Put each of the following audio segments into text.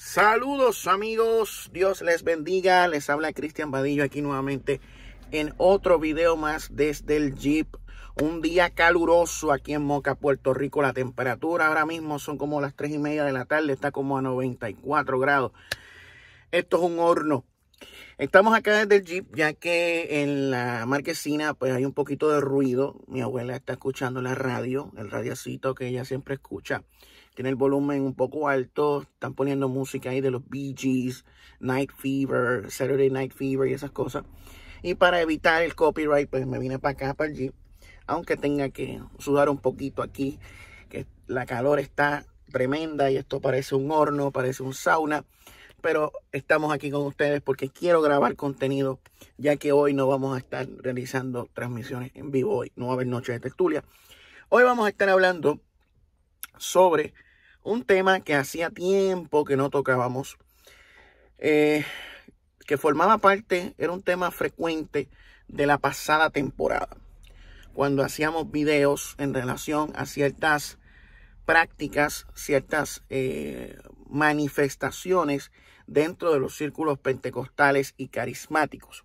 Saludos amigos, Dios les bendiga, les habla Cristian Vadillo aquí nuevamente en otro video más desde el Jeep. Un día caluroso aquí en Moca, Puerto Rico. La temperatura ahora mismo son como las 3 y media de la tarde, está como a 94 grados. Esto es un horno. Estamos acá desde el Jeep, ya que en la marquesina pues hay un poquito de ruido. Mi abuela está escuchando la radio, el radiocito que ella siempre escucha tiene el volumen un poco alto, están poniendo música ahí de los Bee Gees, Night Fever, Saturday Night Fever y esas cosas. Y para evitar el copyright, pues me vine para acá, para allí, aunque tenga que sudar un poquito aquí, que la calor está tremenda y esto parece un horno, parece un sauna. Pero estamos aquí con ustedes porque quiero grabar contenido, ya que hoy no vamos a estar realizando transmisiones en vivo hoy, no va a haber noche de textulia. Hoy vamos a estar hablando sobre un tema que hacía tiempo que no tocábamos, eh, que formaba parte, era un tema frecuente de la pasada temporada, cuando hacíamos videos en relación a ciertas prácticas, ciertas eh, manifestaciones dentro de los círculos pentecostales y carismáticos.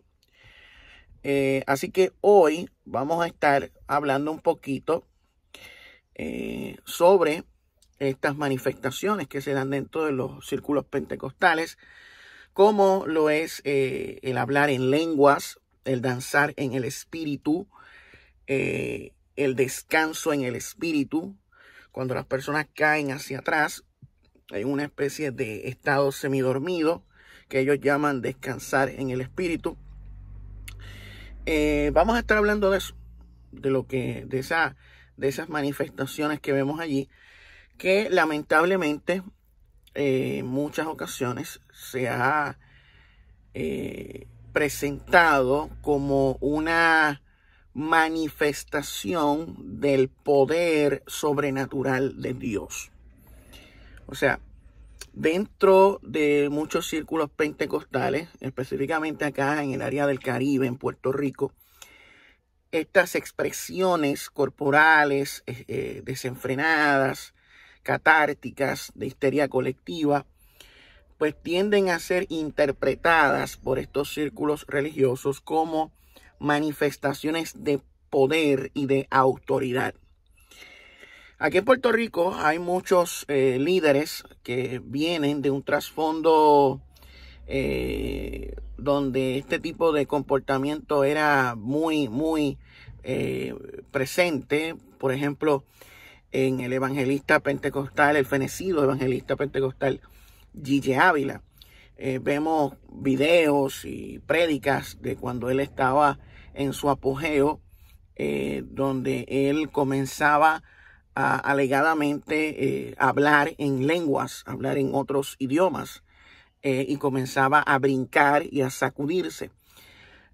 Eh, así que hoy vamos a estar hablando un poquito sobre estas manifestaciones que se dan dentro de los círculos pentecostales, como lo es eh, el hablar en lenguas, el danzar en el espíritu, eh, el descanso en el espíritu, cuando las personas caen hacia atrás hay una especie de estado semidormido que ellos llaman descansar en el espíritu. Eh, vamos a estar hablando de eso, de lo que, de, de esas manifestaciones que vemos allí que lamentablemente eh, en muchas ocasiones se ha eh, presentado como una manifestación del poder sobrenatural de Dios. O sea, dentro de muchos círculos pentecostales, específicamente acá en el área del Caribe, en Puerto Rico, estas expresiones corporales eh, desenfrenadas, catárticas de histeria colectiva, pues tienden a ser interpretadas por estos círculos religiosos como manifestaciones de poder y de autoridad. Aquí en Puerto Rico hay muchos eh, líderes que vienen de un trasfondo eh, donde este tipo de comportamiento era muy, muy eh, presente. Por ejemplo, en el evangelista pentecostal, el fenecido evangelista pentecostal Gigi Ávila. Eh, vemos videos y prédicas de cuando él estaba en su apogeo, eh, donde él comenzaba a, alegadamente eh, hablar en lenguas, hablar en otros idiomas, y comenzaba a brincar y a sacudirse.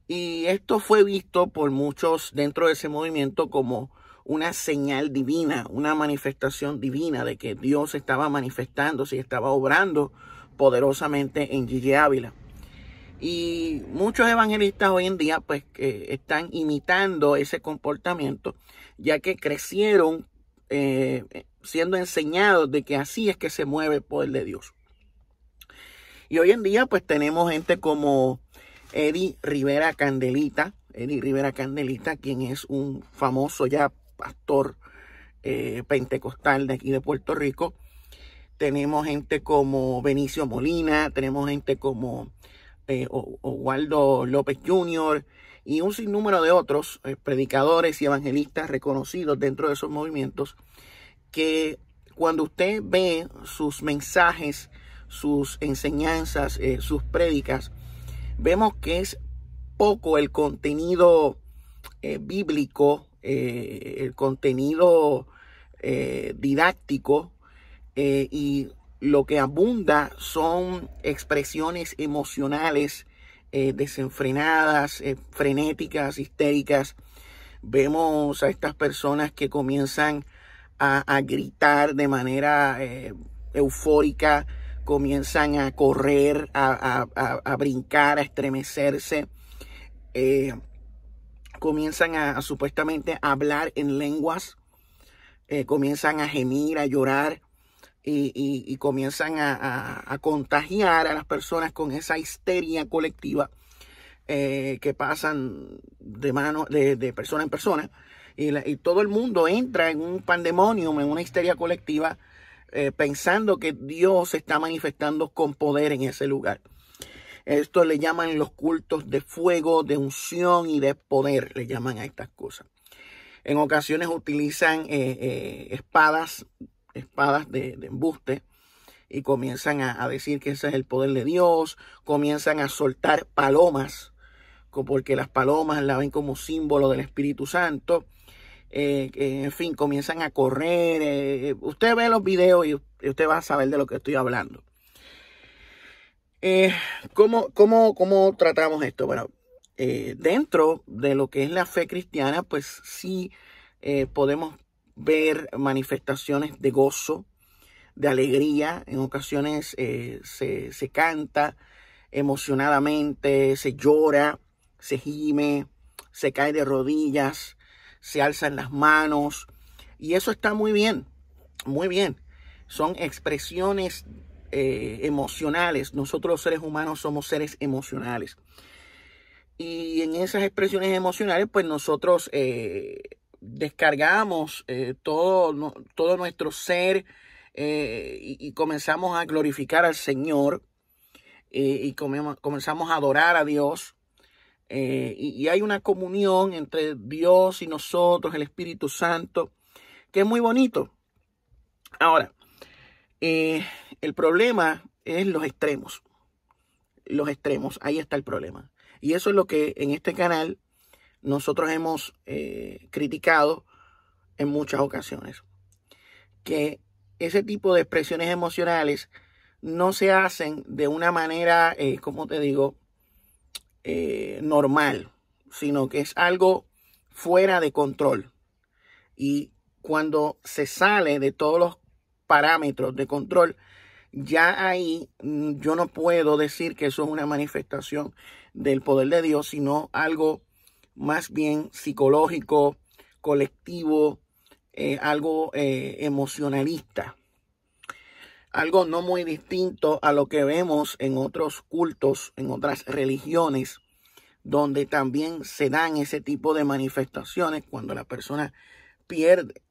Y esto fue visto por muchos dentro de ese movimiento como una señal divina, una manifestación divina de que Dios estaba manifestándose y estaba obrando poderosamente en Gigi Ávila. Y muchos evangelistas hoy en día pues que están imitando ese comportamiento, ya que crecieron eh, siendo enseñados de que así es que se mueve el poder de Dios. Y hoy en día pues tenemos gente como Eddie Rivera Candelita, Eddie Rivera Candelita, quien es un famoso ya pastor eh, pentecostal de aquí de Puerto Rico. Tenemos gente como Benicio Molina, tenemos gente como eh, Waldo López Jr. y un sinnúmero de otros eh, predicadores y evangelistas reconocidos dentro de esos movimientos que cuando usted ve sus mensajes, sus enseñanzas, sus prédicas, vemos que es poco el contenido bíblico eh, el contenido eh, didáctico eh, y lo que abunda son expresiones emocionales desenfrenadas, frenéticas, histéricas. Vemos a estas personas que comienzan a, gritar de manera eufórica, comienzan a correr, a, brincar, a estremecerse comienzan a, supuestamente hablar en lenguas, eh, comienzan a gemir, a llorar y, comienzan a, contagiar a las personas con esa histeria colectiva eh, que pasan de, mano, de, persona en persona. Y, todo el mundo entra en un pandemonium, en una histeria colectiva, eh, pensando que Dios se está manifestando con poder en ese lugar. Esto le llaman los cultos de fuego, de unción y de poder, le llaman a estas cosas. En ocasiones utilizan eh, eh, espadas, espadas de, embuste, y comienzan a, decir que ese es el poder de Dios, comienzan a soltar palomas, porque las palomas la ven como símbolo del Espíritu Santo. Eh, en fin, comienzan a correr. usted ve los videos y usted va a saber de lo que estoy hablando. Eh, ¿cómo, cómo, tratamos esto? Bueno, eh, dentro de lo que es la fe cristiana, pues sí eh, podemos ver manifestaciones de gozo, de alegría. En ocasiones se, se canta emocionadamente, se llora, se gime, se cae de rodillas, se alzan las manos. Y eso está muy bien, muy bien. Son expresiones eh, emocionales. Nosotros los seres humanos somos seres emocionales. Y en esas expresiones emocionales, pues nosotros eh, descargamos eh, todo, todo, nuestro ser y, comenzamos a glorificar al Señor y comenzamos a adorar a Dios. Y, hay una comunión entre Dios y nosotros, el Espíritu Santo, que es muy bonito. Ahora, el problema es los extremos. Los extremos, ahí está el problema. Y eso es lo que en este canal nosotros hemos eh, criticado en muchas ocasiones. Que ese tipo de expresiones emocionales no se hacen de una manera, eh, como te digo, eh, normal, sino que es algo fuera de control. Y cuando se sale de todos los parámetros de control, ya ahí mm, yo no puedo decir que eso es una manifestación del poder de Dios, sino algo más bien psicológico, colectivo, eh, algo eh, emocionalista. Algo no muy distinto a lo que vemos en otros cultos, en otras religiones, donde también se dan ese tipo de manifestaciones cuando la persona pierde,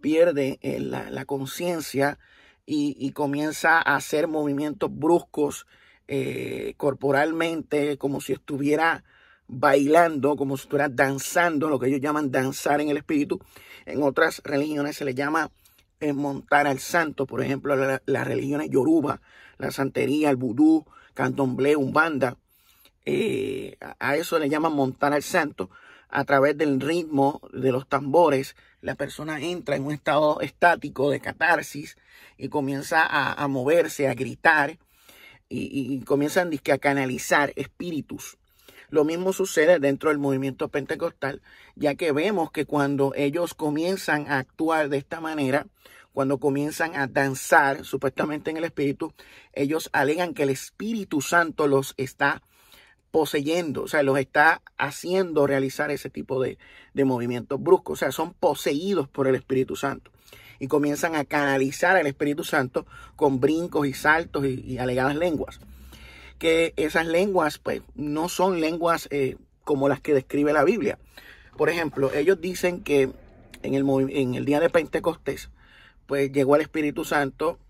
pierde eh, la conciencia y, comienza a hacer movimientos bruscos eh, corporalmente, como si estuviera bailando, como si estuviera danzando, lo que ellos llaman danzar en el espíritu. En otras religiones se le llama eh, montar al santo, por ejemplo, las religiones yoruba, la santería, el vudú, candomblé, umbanda. Eh, a eso le llaman montar al santo a través del ritmo de los tambores, la persona entra en un estado estático de catarsis y comienza a, moverse, a gritar y, y comienzan a canalizar espíritus. Lo mismo sucede dentro del movimiento pentecostal, ya que vemos que cuando ellos comienzan a actuar de esta manera, cuando comienzan a danzar supuestamente en el Espíritu, ellos alegan que el Espíritu Santo los está poseyendo, o sea, los está haciendo realizar ese tipo de, de movimientos bruscos, o sea, son poseídos por el Espíritu Santo y comienzan a canalizar al Espíritu Santo con brincos y saltos y, alegadas lenguas. Que esas lenguas, pues, no son lenguas eh, como las que describe la Biblia. Por ejemplo, ellos dicen que en el, en el día de Pentecostés, pues llegó el Espíritu Santo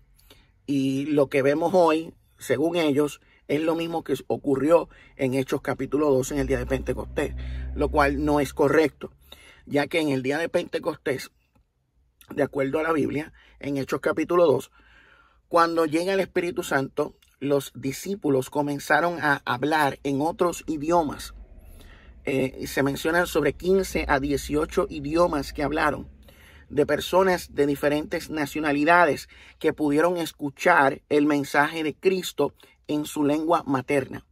y lo que vemos hoy, según ellos, es lo mismo que ocurrió en Hechos capítulo 2 en el día de Pentecostés, lo cual no es correcto, ya que en el día de Pentecostés, de acuerdo a la Biblia, en Hechos capítulo 2, cuando llega el Espíritu Santo, los discípulos comenzaron a hablar en otros idiomas. Eh, se mencionan sobre 15 a 18 idiomas que hablaron de personas de diferentes nacionalidades que pudieron escuchar el mensaje de Cristo en su lengua materna.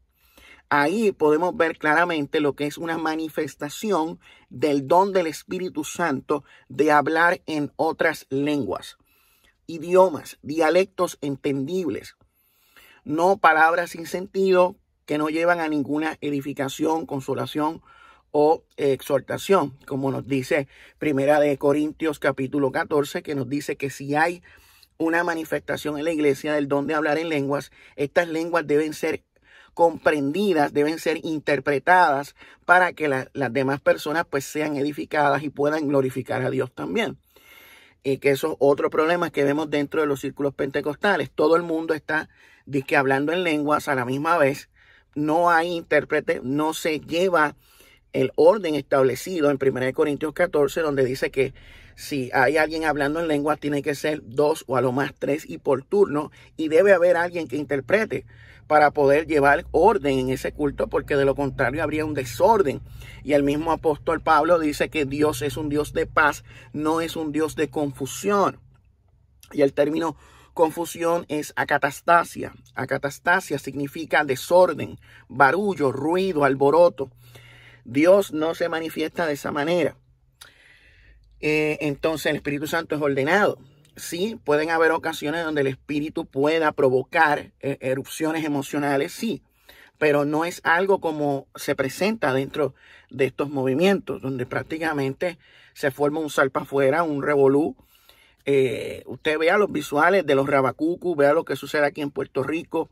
Ahí podemos ver claramente lo que es una manifestación del don del Espíritu Santo de hablar en otras lenguas, idiomas, dialectos entendibles, no palabras sin sentido que no llevan a ninguna edificación, consolación o exhortación, como nos dice Primera de Corintios capítulo 14, que nos dice que si hay una manifestación en la iglesia del don de hablar en lenguas, estas lenguas deben ser comprendidas, deben ser interpretadas para que las demás personas pues sean edificadas y puedan glorificar a Dios también. Y que eso es otro problema que vemos dentro de los círculos pentecostales. Todo el mundo está que hablando en lenguas a la misma vez. No hay intérprete, no se lleva el orden establecido en 1 Corintios 14, donde dice que si hay alguien hablando en lengua, tiene que ser dos o a lo más tres y por turno. Y debe haber alguien que interprete para poder llevar orden en ese culto, porque de lo contrario habría un desorden. Y el mismo apóstol Pablo dice que Dios es un Dios de paz, no es un Dios de confusión. Y el término confusión es acatastasia. Acatastasia significa desorden, barullo, ruido, alboroto. Dios no se manifiesta de esa manera. Eh, entonces el Espíritu Santo es ordenado. Sí, pueden haber ocasiones donde el Espíritu pueda provocar eh, erupciones emocionales, sí, pero no es algo como se presenta dentro de estos movimientos, donde prácticamente se forma un salpa afuera, un revolú. Eh, usted vea los visuales de los rabacucu, vea lo que sucede aquí en Puerto Rico,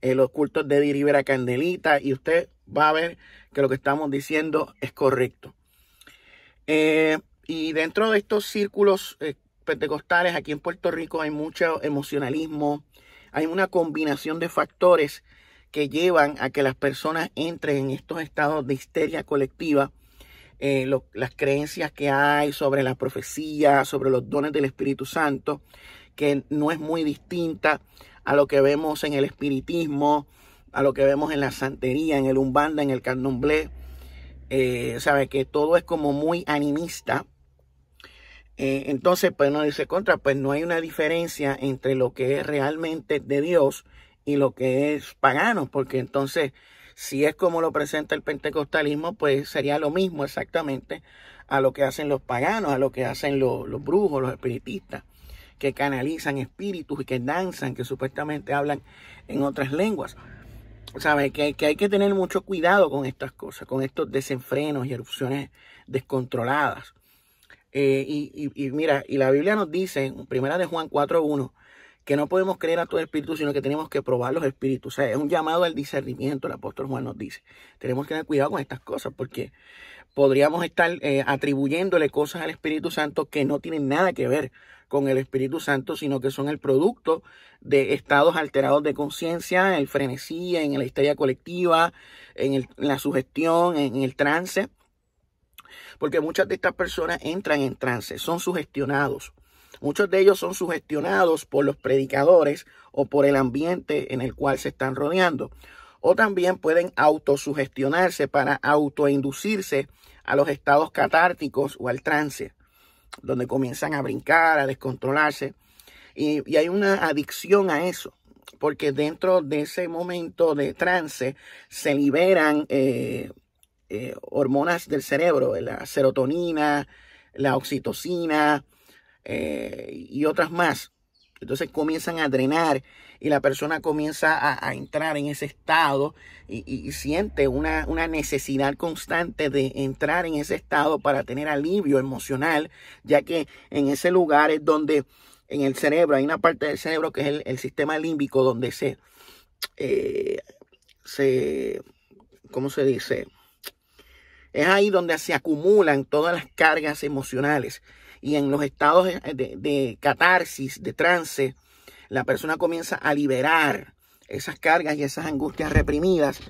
los cultos de Diribera Candelita, y usted va a ver que lo que estamos diciendo es correcto. Y dentro de estos círculos eh, pentecostales, pues, aquí en Puerto Rico hay mucho emocionalismo, hay una combinación de factores que llevan a que las personas entren en estos estados de histeria colectiva. Eh, las creencias que hay sobre la profecía, sobre los dones del Espíritu Santo, que no es muy distinta a lo que vemos en el espiritismo, a lo que vemos en la santería, en el umbanda, en el candomblé. Eh, sabe que todo es como muy animista eh, entonces, pues no dice contra, pues no hay una diferencia entre lo que es realmente de Dios y lo que es pagano, porque entonces, si es como lo presenta el pentecostalismo, pues sería lo mismo exactamente a lo que hacen los paganos, a lo que hacen los, brujos, los espiritistas, que canalizan espíritus y que danzan, que supuestamente hablan en otras lenguas. ¿Sabe? Que, que hay que tener mucho cuidado con estas cosas, con estos desenfrenos y erupciones descontroladas. Eh, y, mira, y la Biblia nos dice, en primera de Juan 4.1, que no podemos creer a todo espíritu, sino que tenemos que probar los espíritus. O sea, es un llamado al discernimiento, el apóstol Juan nos dice. Tenemos que tener cuidado con estas cosas, porque podríamos estar eh, atribuyéndole cosas al Espíritu Santo que no tienen nada que ver con el Espíritu Santo, sino que son el producto de estados alterados de conciencia, en frenesía, en la histeria colectiva, en, la sugestión, en el trance porque muchas de estas personas entran en trance, son sugestionados. Muchos de ellos son sugestionados por los predicadores o por el ambiente en el cual se están rodeando. O también pueden autosugestionarse para autoinducirse a los estados catárticos o al trance, donde comienzan a brincar, a descontrolarse. Y, hay una adicción a eso, porque dentro de ese momento de trance se liberan eh, eh, hormonas del cerebro, eh, la serotonina, la oxitocina eh, y otras más. Entonces comienzan a drenar y la persona comienza a, entrar en ese estado y, siente una, necesidad constante de entrar en ese estado para tener alivio emocional, ya que en ese lugar es donde en el cerebro, hay una parte del cerebro que es el, sistema límbico donde se, se, ¿cómo se dice? Es ahí donde se acumulan todas las cargas emocionales. Y en los estados de, catarsis, de trance, la persona comienza a liberar esas cargas y esas angustias reprimidas.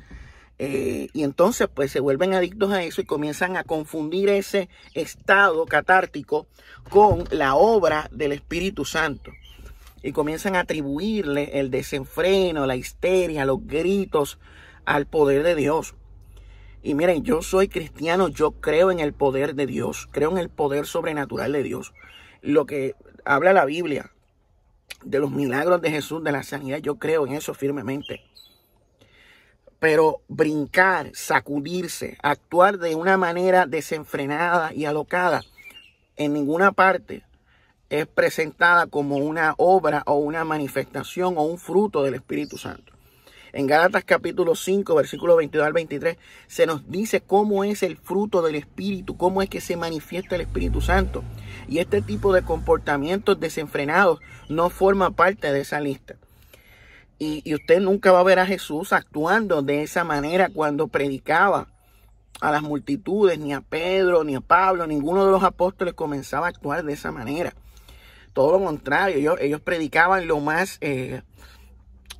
Eh, y entonces pues se vuelven adictos a eso y comienzan a confundir ese estado catártico con la obra del Espíritu Santo. Y comienzan a atribuirle el desenfreno, la histeria, los gritos al poder de Dios. Y miren, yo soy cristiano, yo creo en el poder de Dios, creo en el poder sobrenatural de Dios. Lo que habla la Biblia de los milagros de Jesús, de la sanidad, yo creo en eso firmemente. Pero brincar, sacudirse, actuar de una manera desenfrenada y alocada, en ninguna parte es presentada como una obra o una manifestación o un fruto del Espíritu Santo. En Gálatas capítulo 5, versículo 22 al 23, se nos dice cómo es el fruto del Espíritu, cómo es que se manifiesta el Espíritu Santo. Y este tipo de comportamientos desenfrenados no forma parte de esa lista. Y, usted nunca va a ver a Jesús actuando de esa manera cuando predicaba a las multitudes, ni a Pedro, ni a Pablo, ninguno de los apóstoles comenzaba a actuar de esa manera. Todo lo contrario, ellos, predicaban lo más eh,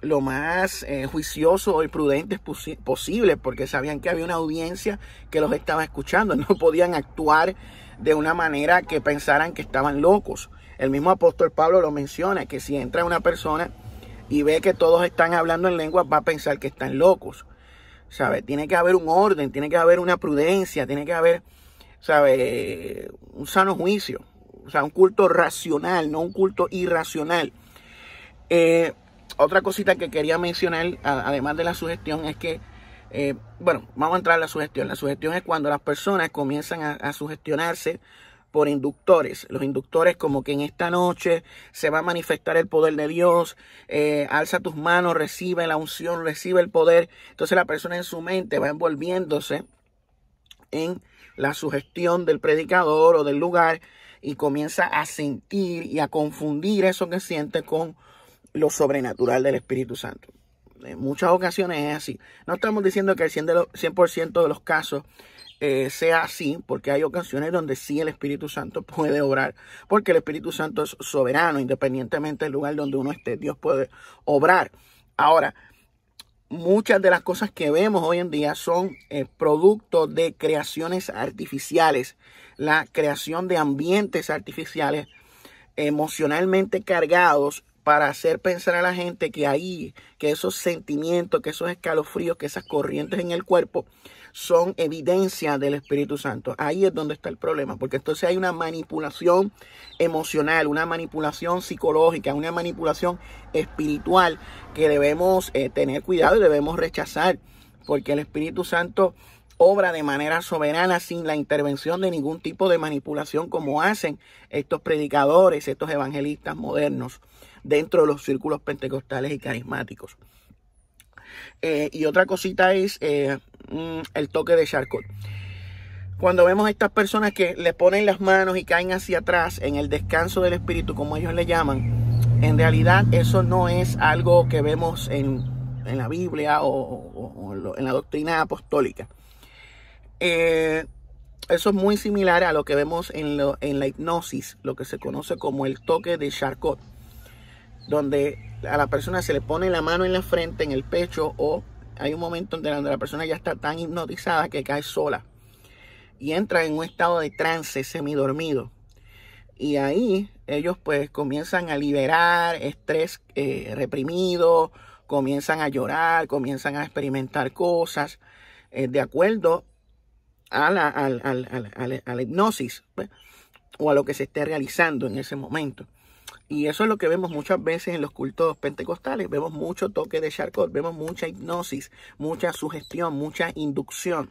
lo más eh, juicioso y prudente posible, porque sabían que había una audiencia que los estaba escuchando, no podían actuar de una manera que pensaran que estaban locos. El mismo apóstol Pablo lo menciona, que si entra una persona y ve que todos están hablando en lengua, va a pensar que están locos. ¿Sabe? Tiene que haber un orden, tiene que haber una prudencia, tiene que haber, ¿sabe? Un sano juicio, o sea, un culto racional, no un culto irracional. Eh, otra cosita que quería mencionar, además de la sugestión, es que, eh, bueno, vamos a entrar a la sugestión. La sugestión es cuando las personas comienzan a, sugestionarse por inductores. Los inductores como que en esta noche se va a manifestar el poder de Dios, eh, alza tus manos, recibe la unción, recibe el poder. Entonces la persona en su mente va envolviéndose en la sugestión del predicador o del lugar y comienza a sentir y a confundir eso que siente con lo sobrenatural del Espíritu Santo. En muchas ocasiones es así. No estamos diciendo que el 100% de los, casos eh, sea así, porque hay ocasiones donde sí el Espíritu Santo puede obrar, porque el Espíritu Santo es soberano, independientemente del lugar donde uno esté, Dios puede obrar. Ahora, muchas de las cosas que vemos hoy en día son eh, producto de creaciones artificiales, la creación de ambientes artificiales emocionalmente cargados para hacer pensar a la gente que ahí, que esos sentimientos, que esos escalofríos, que esas corrientes en el cuerpo son evidencia del Espíritu Santo. Ahí es donde está el problema, porque entonces hay una manipulación emocional, una manipulación psicológica, una manipulación espiritual que debemos eh, tener cuidado y debemos rechazar, porque el Espíritu Santo obra de manera soberana sin la intervención de ningún tipo de manipulación como hacen estos predicadores, estos evangelistas modernos dentro de los círculos pentecostales y carismáticos. Eh, y otra cosita es eh, mm, el toque de charcot. Cuando vemos a estas personas que le ponen las manos y caen hacia atrás en el descanso del espíritu, como ellos le llaman, en realidad eso no es algo que vemos en, la Biblia o, en la doctrina apostólica. Eh, eso es muy similar a lo que vemos en la hipnosis, lo que se conoce como el toque de Charcot donde a la persona se le pone la mano en la frente, en el pecho, o hay un momento donde la persona ya está tan hipnotizada que cae sola y entra en un estado de trance semidormido. Y ahí ellos pues comienzan a liberar estrés eh, reprimido, comienzan a llorar, comienzan a experimentar cosas eh, de acuerdo a la, hipnosis pues, o a lo que se esté realizando en ese momento. Y eso es lo que vemos muchas veces en los cultos pentecostales. Vemos mucho toque de charcot, vemos mucha hipnosis, mucha sugestión, mucha inducción.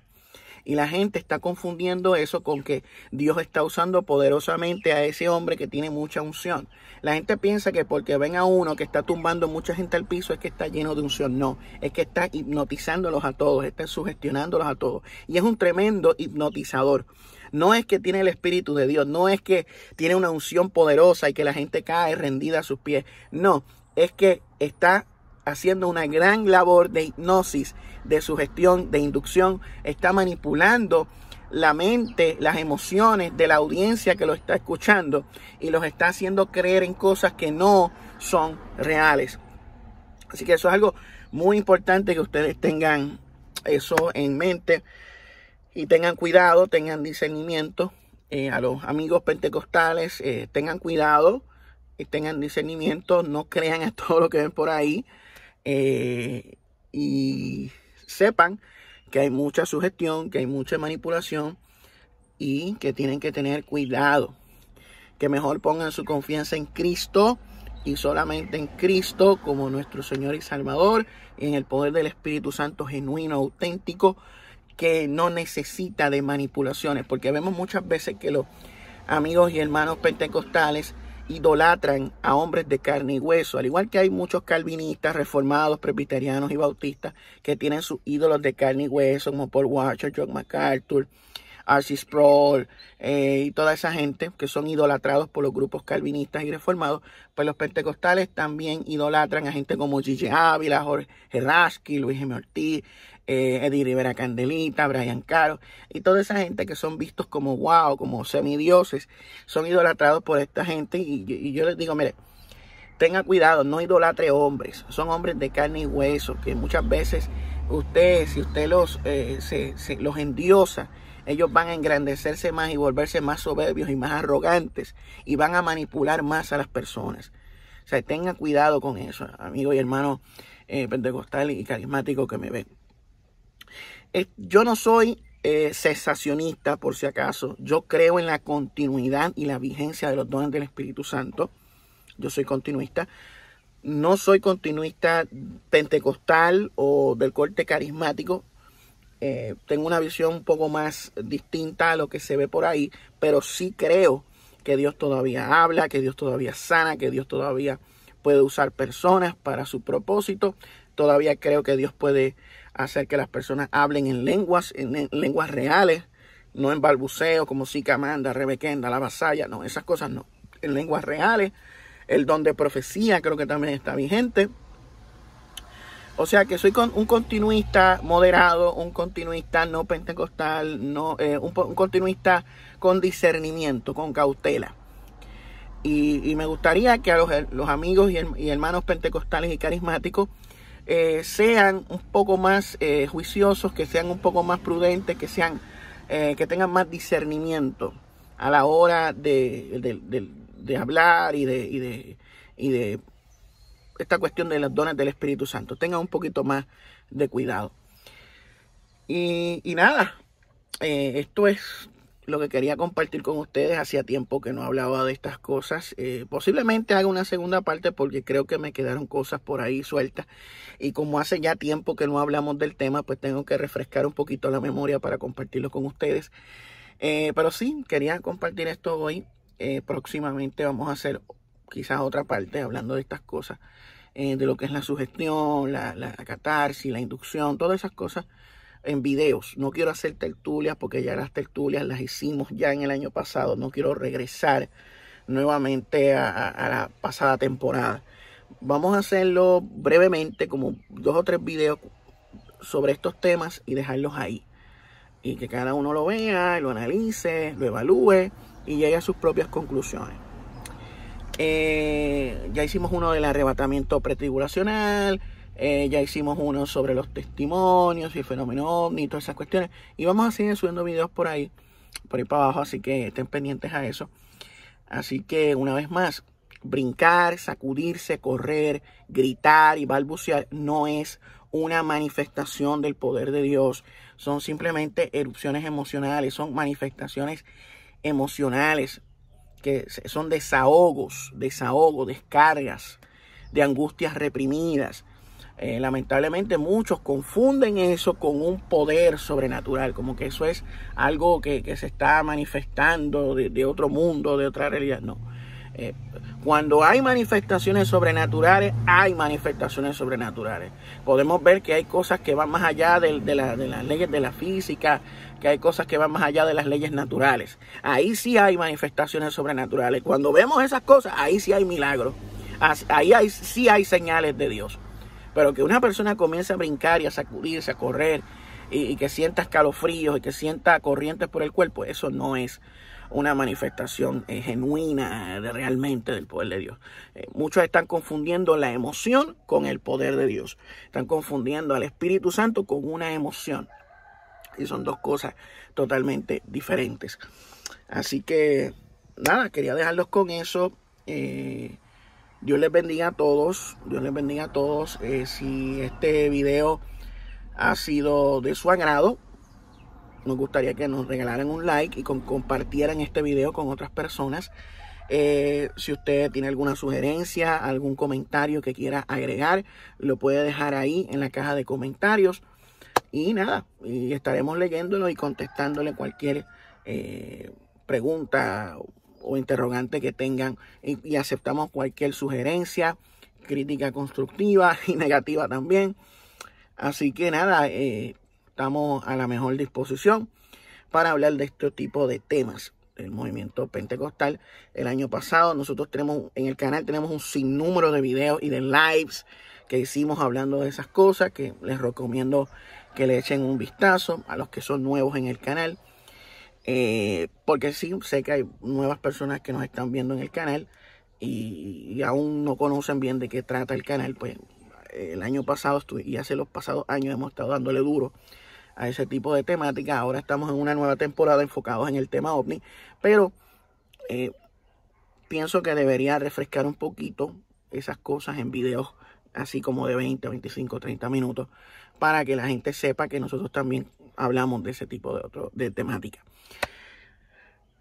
Y la gente está confundiendo eso con que Dios está usando poderosamente a ese hombre que tiene mucha unción. La gente piensa que porque ven a uno que está tumbando mucha gente al piso es que está lleno de unción. No, es que está hipnotizándolos a todos, está sugestionándolos a todos. Y es un tremendo hipnotizador. No es que tiene el Espíritu de Dios, no es que tiene una unción poderosa y que la gente cae rendida a sus pies. No, es que está haciendo una gran labor de hipnosis, de sugestión, de inducción, está manipulando la mente, las emociones de la audiencia que lo está escuchando y los está haciendo creer en cosas que no son reales. Así que eso es algo muy importante que ustedes tengan eso en mente. Y tengan cuidado, tengan discernimiento. Eh, a los amigos pentecostales, eh, tengan cuidado, y eh, tengan discernimiento, no crean a todo lo que ven por ahí. y sepan que hay mucha sugestión, que hay mucha manipulación y que tienen que tener cuidado. Que mejor pongan su confianza en Cristo y solamente en Cristo como nuestro Señor y Salvador, en el poder del Espíritu Santo genuino, auténtico que no necesita de manipulaciones, porque vemos muchas veces que los amigos y hermanos pentecostales idolatran a hombres de carne y hueso, al igual que hay muchos calvinistas, reformados, presbiterianos y bautistas que tienen sus ídolos de carne y hueso, como Paul Washer, John MacArthur, R.C. Sproul eh, y toda esa gente que son idolatrados por los grupos calvinistas y reformados, pues los pentecostales también idolatran a gente como Gigi Ávila, Jorge Rasky, Luis M. Ortiz, eh, Eddie Rivera Candelita, Brian Caro y toda esa gente que son vistos como guau, como semidioses, son idolatrados por esta gente y, yo les digo, mire, tenga cuidado, no idolatre hombres, son hombres de carne y hueso que muchas veces ustedes, si usted los, eh, los endiosa, ellos van a engrandecerse más y volverse más soberbios y más arrogantes y van a manipular más a las personas. O sea, tenga cuidado con eso, amigo y hermano eh, pentecostal y carismático que me ven. Eh, yo no soy sensacionista, eh, cesacionista, por si acaso. Yo creo en la continuidad y la vigencia de los dones del Espíritu Santo. Yo soy continuista. No soy continuista pentecostal o del corte carismático. Eh, tengo una visión un poco más distinta a lo que se ve por ahí, pero sí creo que Dios todavía habla, que Dios todavía sana, que Dios todavía puede usar personas para su propósito. Todavía creo que Dios puede hacer que las personas hablen en lenguas, en, lenguas reales, no en balbuceo como si Camanda, Rebequenda, la vasalla, no, esas cosas no, en lenguas reales, el don de profecía creo que también está vigente. O sea que soy con, un continuista moderado, un continuista no pentecostal, no, eh, un, continuista con discernimiento, con cautela. Y, me gustaría que a los, los amigos y hermanos pentecostales y carismáticos eh, sean un poco más eh, juiciosos, que sean un poco más prudentes, que sean, eh, que tengan más discernimiento a la hora de, hablar y, de, de esta cuestión de las dones del Espíritu Santo. Tengan un poquito más de cuidado. Y, y nada, esto es lo que quería compartir con ustedes. Hacía tiempo que no hablaba de estas cosas. Eh, posiblemente haga una segunda parte porque creo que me quedaron cosas por ahí sueltas. Y como hace ya tiempo que no hablamos del tema, pues tengo que refrescar un poquito la memoria para compartirlo con ustedes. Eh, pero sí, quería compartir esto hoy. Eh, próximamente vamos a hacer quizás otra parte hablando de estas cosas, de lo que es la sugestión, la, la catarsis, la inducción, todas esas cosas en videos. No quiero hacer tertulias porque ya las tertulias las hicimos ya en el año pasado. No quiero regresar nuevamente a, la pasada temporada. Vamos a hacerlo brevemente, como dos o tres videos sobre estos temas y dejarlos ahí. Y que cada uno lo vea, lo analice, lo evalúe y llegue a sus propias conclusiones. Eh, ya hicimos uno del arrebatamiento pretribulacional eh, ya hicimos uno sobre los testimonios y el fenómeno ovni y todas esas cuestiones. Y vamos a seguir subiendo videos por ahí, por ahí para abajo, así que estén pendientes a eso. Así que una vez más, brincar, sacudirse, correr, gritar y balbucear no es una manifestación del poder de Dios. Son simplemente erupciones emocionales, son manifestaciones emocionales que son desahogos, desahogos, descargas de angustias reprimidas, eh, lamentablemente muchos confunden eso con un poder sobrenatural, como que eso es algo que, se está manifestando de, otro mundo, de otra realidad. No. Eh, cuando hay manifestaciones sobrenaturales, hay manifestaciones sobrenaturales. Podemos ver que hay cosas que van más allá de, las leyes de la física, que hay cosas que van más allá de las leyes naturales. Ahí sí hay manifestaciones sobrenaturales. Cuando vemos esas cosas, ahí sí hay milagros. Ahí sí hay señales de Dios. Pero que una persona comience a brincar y a sacudirse, a correr y, que sienta escalofríos y que sienta corrientes por el cuerpo, eso no es una manifestación eh, genuina de, realmente del poder de Dios. Eh, muchos están confundiendo la emoción con el poder de Dios. Están confundiendo al Espíritu Santo con una emoción. Y son dos cosas totalmente diferentes. Así que, nada, quería dejarlos con eso. Eh, Dios les bendiga a todos. Dios les bendiga a todos. Eh, si este video ha sido de su agrado, nos gustaría que nos regalaran un like y compartieran este video con otras personas. Eh, si usted tiene alguna sugerencia, algún comentario que quiera agregar, lo puede dejar ahí en la caja de comentarios. Y nada, y estaremos leyéndolo y contestándole cualquier eh, pregunta o interrogante que tengan y, aceptamos cualquier sugerencia, crítica constructiva y negativa también. Así que nada, eh, estamos a la mejor disposición para hablar de este tipo de temas el movimiento pentecostal el año pasado. Nosotros tenemos en el canal tenemos un sinnúmero de videos y de lives que hicimos hablando de esas cosas que les recomiendo que le echen un vistazo a los que son nuevos en el canal. Eh, porque sí, sé que hay nuevas personas que nos están viendo en el canal y, aún no conocen bien de qué trata el canal. Pues el año pasado y hace los pasados años hemos estado dándole duro a ese tipo de temática. Ahora estamos en una nueva temporada enfocados en el tema ovni, pero eh, pienso que debería refrescar un poquito esas cosas en videos así como de 20, 25, 30 minutos para que la gente sepa que nosotros también hablamos de ese tipo de, otro, de temática.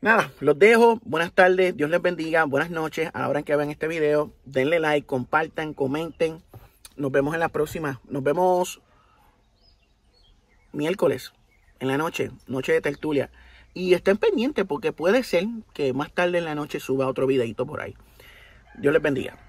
Nada, los dejo. Buenas tardes. Dios les bendiga. Buenas noches. ahora que vean este video, denle like, compartan, comenten. Nos vemos en la próxima. Nos vemos miércoles en la noche, noche de tertulia. Y estén pendientes porque puede ser que más tarde en la noche suba otro videito por ahí. Dios les bendiga.